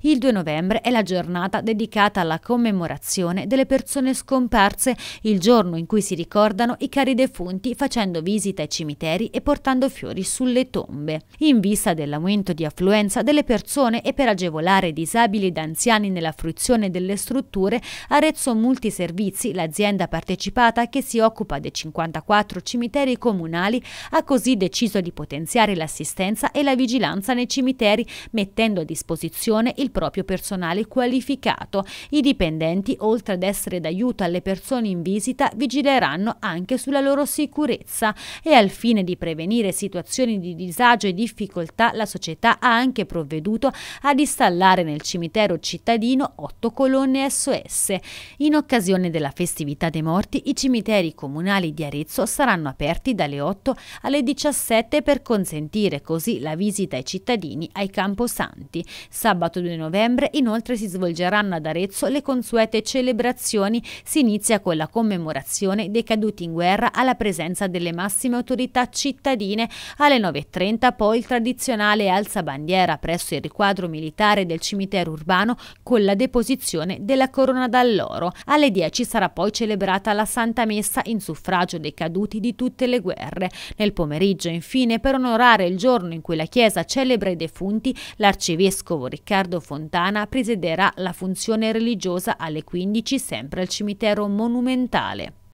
Il 2 novembre è la giornata dedicata alla commemorazione delle persone scomparse, il giorno in cui si ricordano i cari defunti facendo visita ai cimiteri e portando fiori sulle tombe. In vista dell'aumento di affluenza delle persone e per agevolare disabili ed anziani nella fruizione delle strutture, Arezzo Multiservizi, l'azienda partecipata che si occupa dei 54 cimiteri comunali, ha così deciso di potenziare l'assistenza e la vigilanza nei cimiteri, mettendo a disposizione il il proprio personale qualificato. I dipendenti, oltre ad essere d'aiuto alle persone in visita, vigileranno anche sulla loro sicurezza e al fine di prevenire situazioni di disagio e difficoltà la società ha anche provveduto ad installare nel cimitero cittadino otto colonne SOS. In occasione della festività dei morti i cimiteri comunali di Arezzo saranno aperti dalle 8 alle 17 per consentire così la visita ai cittadini ai Camposanti. Sabato 2 e novembre inoltre si svolgeranno ad Arezzo le consuete celebrazioni. Si inizia con la commemorazione dei caduti in guerra alla presenza delle massime autorità cittadine. Alle 9.30 poi il tradizionale alzabandiera presso il riquadro militare del cimitero urbano con la deposizione della corona d'alloro. Alle 10 sarà poi celebrata la Santa Messa in suffragio dei caduti di tutte le guerre. Nel pomeriggio infine per onorare il giorno in cui la Chiesa celebra i defunti, l'arcivescovo Riccardo Fontana presiderà la funzione religiosa alle 15 sempre al cimitero monumentale.